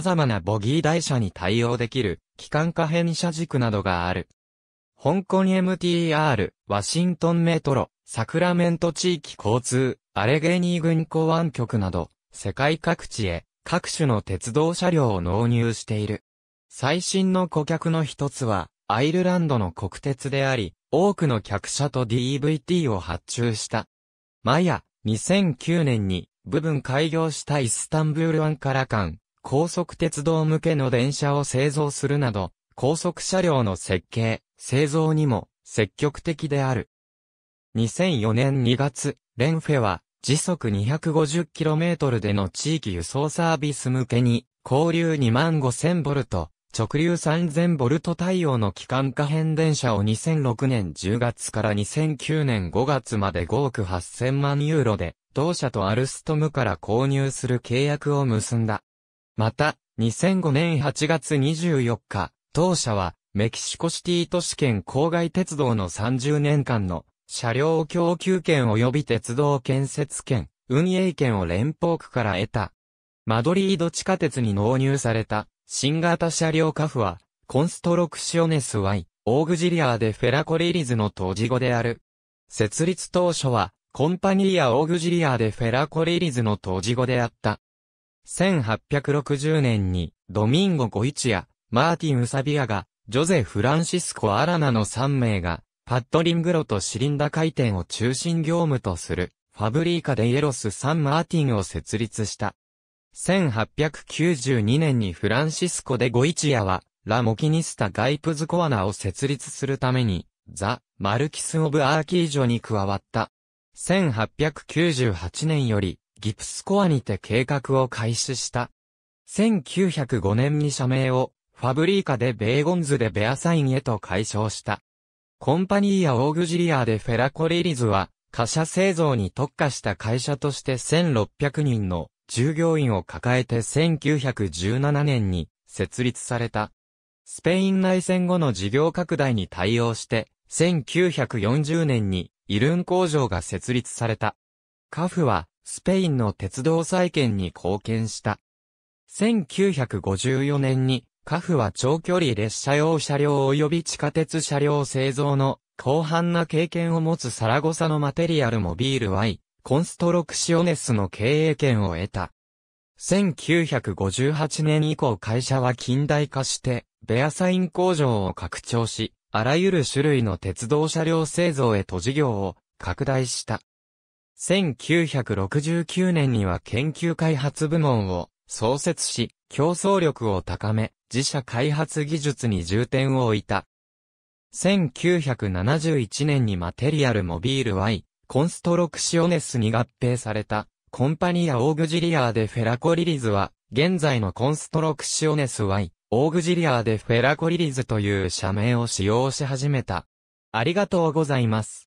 様々なボギー台車に対応できる、機関可変車軸などがある。香港 MTR、ワシントンメトロ、サクラメント地域交通、アレゲニー軍港湾局など、世界各地へ各種の鉄道車両を納入している。最新の顧客の一つは、アイルランドの国鉄であり、多くの客車と DVT を発注した。マヤ、2009年に部分開業したイスタンブール湾から間、高速鉄道向けの電車を製造するなど、高速車両の設計、製造にも積極的である。2004年2月、レンフェは時速 250km での地域輸送サービス向けに、交流2万 5000V、直流 3000V 対応の機関可変電車を2006年10月から2009年5月まで5億8000万ユーロで、同社とアルストムから購入する契約を結んだ。また、2005年8月24日、当社は、メキシコシティ都市圏郊外鉄道の30年間の車両供給権及び鉄道建設権、運営権を連邦区から得た。マドリード地下鉄に納入された新型車両カフは、コンストロクショネス Y、オーグジリアーでフェラコリリズの当時語である。設立当初は、コンパニーア・オーグジリアーでフェラコリリズの当時語であった。1860年にドミンゴ・ゴイチア、マーティン・ウサビアが、ジョゼ・フランシスコ・アラナの3名が、パッドリングロとシリンダ回転を中心業務とする、ファブリーカ・デイエロス・サン・マーティンを設立した。1892年にフランシスコ・でゴイチアは、ラ・モキニスタ・ガイプズ・コアナを設立するために、ザ・マルキス・オブ・アーキージョに加わった。1898年より、ギプスコアにて計画を開始した。1905年に社名を、ファブリーカでベーゴンズでベアサインへと解消した。コンパニーやオーグジリアでフェラコリリズは、貨車製造に特化した会社として1600人の従業員を抱えて1917年に設立された。スペイン内戦後の事業拡大に対応して、1940年にイルン工場が設立された。カフは、スペインの鉄道再建に貢献した。1954年に、カフは長距離列車用車両及び地下鉄車両製造の広範な経験を持つサラゴサのマテリアルモビール Y、コンストロクシオネスの経営権を得た。1958年以降会社は近代化して、ベアサイン工場を拡張し、あらゆる種類の鉄道車両製造へと事業を拡大した。1969年には研究開発部門を創設し、競争力を高め、自社開発技術に重点を置いた。1971年にマテリアルモビール Y、コンストロクシオネスに合併された、コンパニア・オーグジリアーでフェラコリリズは、現在のコンストロクシオネス Y、オーグジリアーでフェラコリリズという社名を使用し始めた。ありがとうございます。